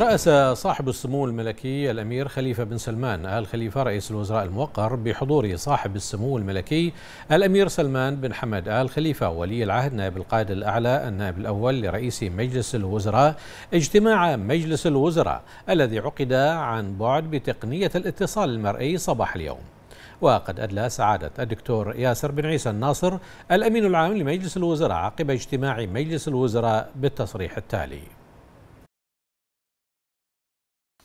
رأس صاحب السمو الملكي الأمير خليفة بن سلمان آل خليفة رئيس الوزراء الموقر بحضور صاحب السمو الملكي الأمير سلمان بن حمد آل خليفة ولي العهد نائب القائد الأعلى النائب الأول لرئيس مجلس الوزراء اجتماع مجلس الوزراء الذي عقد عن بعد بتقنية الاتصال المرئي صباح اليوم وقد أدلى سعادة الدكتور ياسر بن عيسى الناصر الأمين العام لمجلس الوزراء عقب اجتماع مجلس الوزراء بالتصريح التالي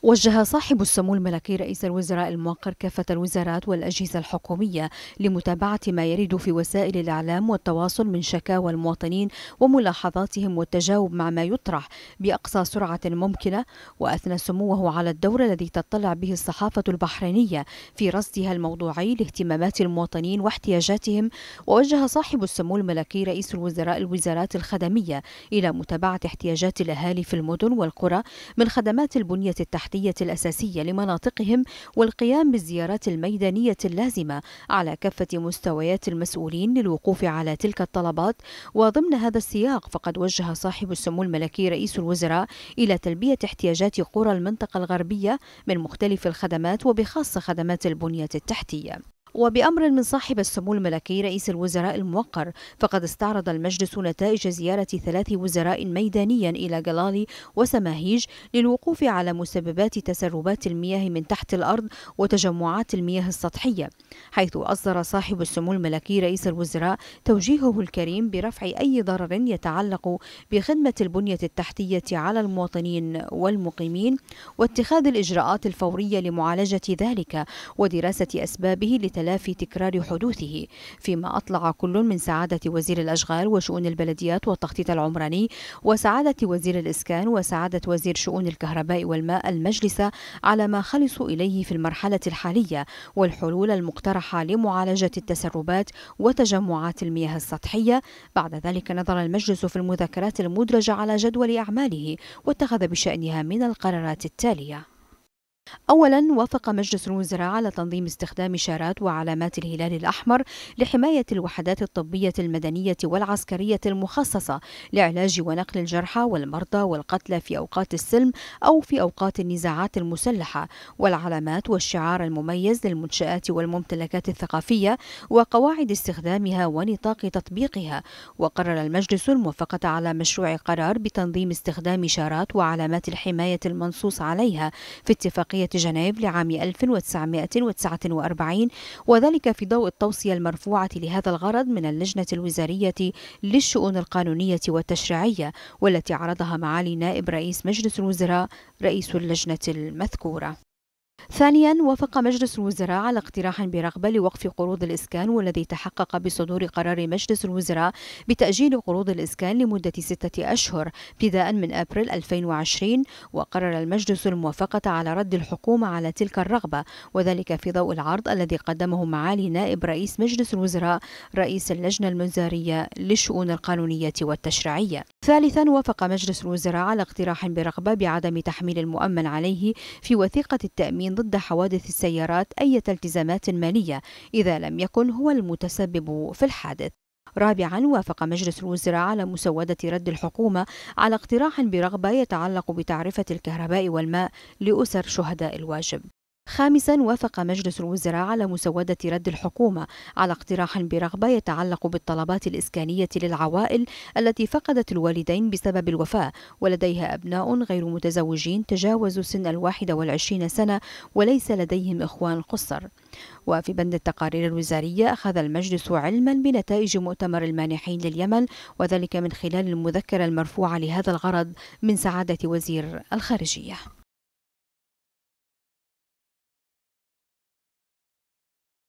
وجه صاحب السمو الملكي رئيس الوزراء الموقر كافة الوزارات والأجهزة الحكومية لمتابعة ما يرد في وسائل الإعلام والتواصل من شكاوى المواطنين وملاحظاتهم والتجاوب مع ما يطرح بأقصى سرعة ممكنة وأثنى سموه على الدور الذي تطلع به الصحافة البحرينية في رصدها الموضوعي لاهتمامات المواطنين واحتياجاتهم ووجه صاحب السمو الملكي رئيس الوزراء الوزارات الخدمية إلى متابعة احتياجات الأهالي في المدن والقرى من خدمات البنية التحتية الصحية الأساسية لمناطقهم والقيام بالزيارات الميدانية اللازمة على كافة مستويات المسؤولين للوقوف على تلك الطلبات وضمن هذا السياق فقد وجه صاحب السمو الملكي رئيس الوزراء إلى تلبية احتياجات قرى المنطقة الغربية من مختلف الخدمات وبخاصة خدمات البنية التحتية وبأمر من صاحب السمو الملكي رئيس الوزراء الموقر فقد استعرض المجلس نتائج زيارة ثلاث وزراء ميدانيا إلى جلالي وسماهيج للوقوف على مسببات تسربات المياه من تحت الأرض وتجمعات المياه السطحية حيث أصدر صاحب السمو الملكي رئيس الوزراء توجيهه الكريم برفع أي ضرر يتعلق بخدمة البنية التحتية على المواطنين والمقيمين واتخاذ الإجراءات الفورية لمعالجة ذلك ودراسة أسبابه لتلك تلافي تكرار حدوثه فيما أطلع كل من سعادة وزير الأشغال وشؤون البلديات والتخطيط العمراني وسعادة وزير الإسكان وسعادة وزير شؤون الكهرباء والماء المجلس على ما خلصوا إليه في المرحلة الحالية والحلول المقترحة لمعالجة التسربات وتجمعات المياه السطحية بعد ذلك نظر المجلس في المذكرات المدرجة على جدول أعماله واتخذ بشأنها من القرارات التالية أولا وافق مجلس الوزراء على تنظيم استخدام إشارات وعلامات الهلال الأحمر لحماية الوحدات الطبية المدنية والعسكرية المخصصة لعلاج ونقل الجرحى والمرضى والقتلى في أوقات السلم أو في أوقات النزاعات المسلحة والعلامات والشعار المميز للمنشآت والممتلكات الثقافية وقواعد استخدامها ونطاق تطبيقها وقرر المجلس الموافقة على مشروع قرار بتنظيم استخدام إشارات وعلامات الحماية المنصوص عليها في اتفاق اتفاقية جنيف لعام 1949 وذلك في ضوء التوصية المرفوعة لهذا الغرض من اللجنة الوزارية للشؤون القانونية والتشريعية والتي عرضها معالي نائب رئيس مجلس الوزراء رئيس اللجنة المذكورة ثانيا وافق مجلس الوزراء على اقتراح برغبة لوقف قروض الإسكان والذي تحقق بصدور قرار مجلس الوزراء بتأجيل قروض الإسكان لمدة ستة أشهر ابتداء من أبريل 2020 وقرر المجلس الموافقة على رد الحكومة على تلك الرغبة وذلك في ضوء العرض الذي قدمه معالي نائب رئيس مجلس الوزراء رئيس اللجنة المزارية للشؤون القانونية والتشريعية ثالثا وافق مجلس الوزراء على اقتراح برغبة بعدم تحميل المؤمن عليه في وثيقة التأمين ضد حوادث السيارات أي التزامات مالية إذا لم يكن هو المتسبب في الحادث رابعا وافق مجلس الوزراء على مسودة رد الحكومة على اقتراح برغبة يتعلق بتعرفة الكهرباء والماء لأسر شهداء الواجب خامسا وافق مجلس الوزراء على مسودة رد الحكومة على اقتراح برغبة يتعلق بالطلبات الإسكانية للعوائل التي فقدت الوالدين بسبب الوفاة ولديها أبناء غير متزوجين تجاوزوا سن الواحدة والعشرين سنة وليس لديهم إخوان قصر وفي بند التقارير الوزارية أخذ المجلس علما بنتائج مؤتمر المانحين لليمن وذلك من خلال المذكرة المرفوعة لهذا الغرض من سعادة وزير الخارجية